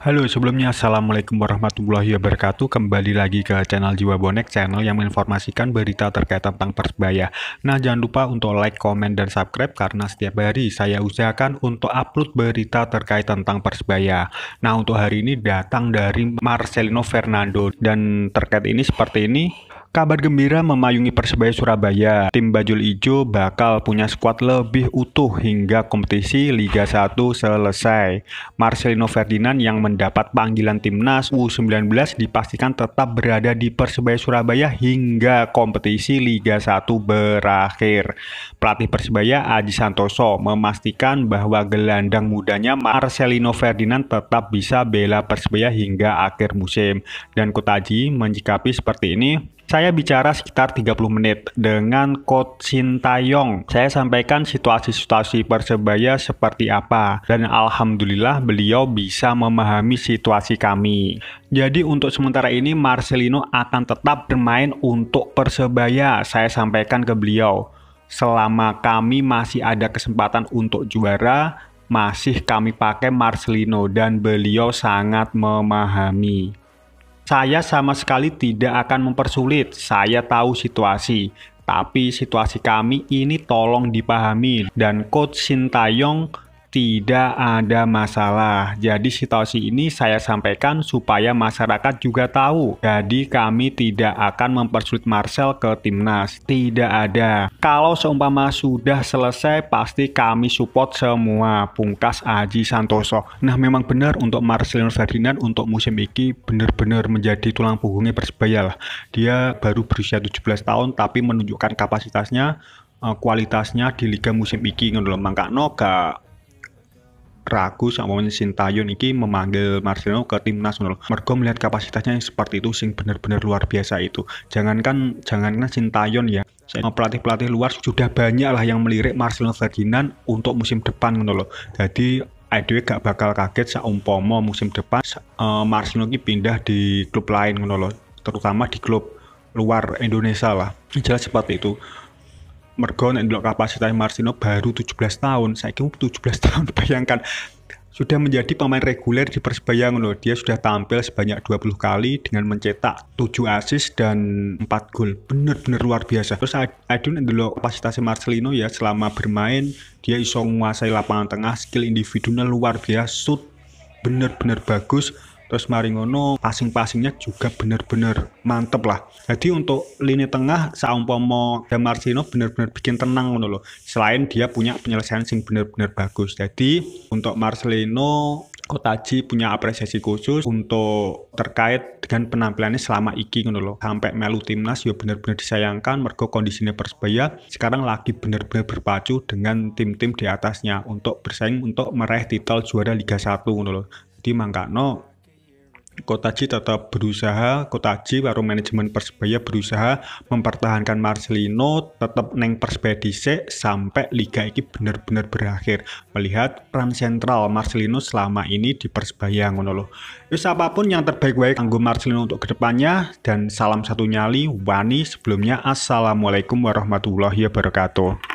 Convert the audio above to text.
Halo, sebelumnya Assalamualaikum warahmatullahi wabarakatuh Kembali lagi ke channel Jiwa Bonek Channel yang menginformasikan berita terkait tentang Persebaya Nah, jangan lupa untuk like, komen, dan subscribe Karena setiap hari saya usahakan untuk upload berita terkait tentang Persebaya Nah, untuk hari ini datang dari Marcelino Fernando Dan terkait ini seperti ini Kabar gembira memayungi Persebaya Surabaya. Tim Bajul Ijo bakal punya skuad lebih utuh hingga kompetisi Liga 1 selesai. Marcelino Ferdinand yang mendapat panggilan timnas U19 dipastikan tetap berada di Persebaya Surabaya hingga kompetisi Liga 1 berakhir. Pelatih Persebaya Aji Santoso memastikan bahwa gelandang mudanya Marcelino Ferdinand tetap bisa bela Persebaya hingga akhir musim. Dan Kutaji menyikapi seperti ini, saya bicara sekitar 30 menit dengan Coach Sintayong. Saya sampaikan situasi-situasi Persebaya seperti apa dan alhamdulillah beliau bisa memahami situasi kami. Jadi untuk sementara ini Marcelino akan tetap bermain untuk Persebaya. Saya sampaikan ke beliau. Selama kami masih ada kesempatan untuk juara, masih kami pakai Marcelino dan beliau sangat memahami. Saya sama sekali tidak akan mempersulit. Saya tahu situasi. Tapi situasi kami ini tolong dipahami dan coach Sintayong tidak ada masalah. Jadi situasi ini saya sampaikan supaya masyarakat juga tahu. Jadi kami tidak akan mempersulit Marcel ke timnas. Tidak ada. Kalau seumpama sudah selesai pasti kami support semua. Pungkas Aji Santoso. Nah memang benar untuk Marcelino Ferdinand untuk musim ini benar-benar menjadi tulang punggungnya Persebaya lah. Dia baru berusia 17 tahun tapi menunjukkan kapasitasnya eh, kualitasnya di liga musim ini ngono lho mangkano gak ragu sakmomen Sintayong ini memanggil Marcelo ke timnas nasional. Mergo melihat kapasitasnya yang seperti itu sing benar-benar luar biasa itu. Jangankan jangankan Sintayong ya, pelatih-pelatih luar sudah banyak lah yang melirik Marcelo Ferdinand untuk musim depan ngono Jadi Adewe gak bakal kaget saumpama musim depan uh, Marcelo ini pindah di klub lain ngono terutama di klub luar Indonesia lah. Jelas seperti itu mergo nek ndelok kapasitas Marcino baru 17 tahun. Saiki 17 tahun bayangkan sudah menjadi pemain reguler di Persebaya loh. Dia sudah tampil sebanyak 20 kali dengan mencetak 7 assist dan 4 gol. Bener-bener luar biasa. Terus Adun dulu kapasitas Marcelino ya selama bermain dia iso menguasai lapangan tengah, skill individunya luar biasa, shoot benar bener bagus terus mari ngono passing-passingnya juga benar-benar mantep lah jadi untuk lini tengah saumpomo dan Marcino benar-benar bikin tenang ngono loh selain dia punya penyelesaian sing benar-benar bagus jadi untuk Marcelino Kotaji punya apresiasi khusus untuk terkait dengan penampilannya selama iki ngono loh. Sampai melu timnas ya benar-benar disayangkan mergo kondisinya Persebaya sekarang lagi benar-benar berpacu dengan tim-tim di atasnya untuk bersaing untuk meraih titel juara Liga 1 ngono loh. di mangkano Kotaji tetap berusaha, Kotaji baru manajemen Persebaya berusaha mempertahankan Marcelino tetap neng Persebaya C sampai liga ini benar-benar berakhir. Melihat peran sentral Marcelino selama ini di Persebaya ngono loh. Wis apapun yang terbaik baik tangguh Marcelino untuk kedepannya dan salam satu nyali Wani sebelumnya Assalamualaikum warahmatullahi wabarakatuh.